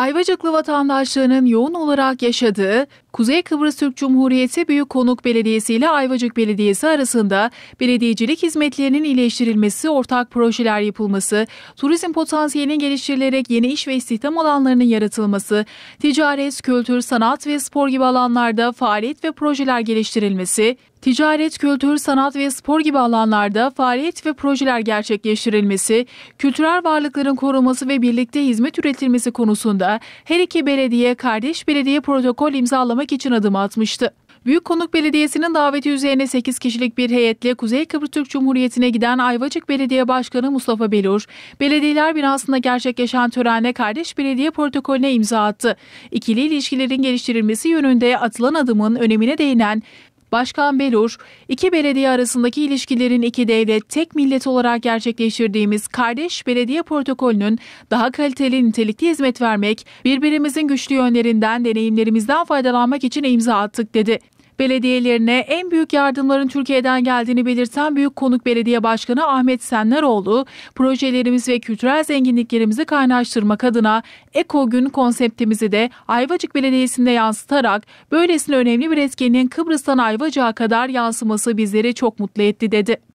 Ayvacıklı vatandaşlarının yoğun olarak yaşadığı Kuzey Kıbrıs Türk Cumhuriyeti Büyük Konuk Belediyesi ile Ayvacık Belediyesi arasında belediyecilik hizmetlerinin iyileştirilmesi, ortak projeler yapılması, turizm potansiyelinin geliştirilerek yeni iş ve istihdam alanlarının yaratılması, ticaret, kültür, sanat ve spor gibi alanlarda faaliyet ve projeler geliştirilmesi, ticaret, kültür, sanat ve spor gibi alanlarda faaliyet ve projeler gerçekleştirilmesi, kültürel varlıkların korunması ve birlikte hizmet üretilmesi konusunda her iki belediye kardeş belediye protokol imzalama karşılamak için adım atmıştı. Büyükkonuk Belediyesi'nin daveti üzerine 8 kişilik bir heyetle Kuzey Kıbrıs Türk Cumhuriyeti'ne giden Ayvacık Belediye Başkanı Mustafa Belur, belediyeler binasında gerçekleşen törenle kardeş belediye protokolüne imza attı. İkili ilişkilerin geliştirilmesi yönünde atılan adımın önemine değinen Başkan Belur, iki belediye arasındaki ilişkilerin iki devlet tek millet olarak gerçekleştirdiğimiz kardeş belediye protokolünün daha kaliteli nitelikli hizmet vermek, birbirimizin güçlü yönlerinden deneyimlerimizden faydalanmak için imza attık dedi. Belediyelerine en büyük yardımların Türkiye'den geldiğini belirten Büyük Konuk Belediye Başkanı Ahmet Senleroğlu, projelerimiz ve kültürel zenginliklerimizi kaynaştırmak adına Eko Gün konseptimizi de Ayvacık Belediyesi'nde yansıtarak böylesine önemli bir etkinliğin Kıbrıs'tan Ayvacık'a kadar yansıması bizleri çok mutlu etti dedi.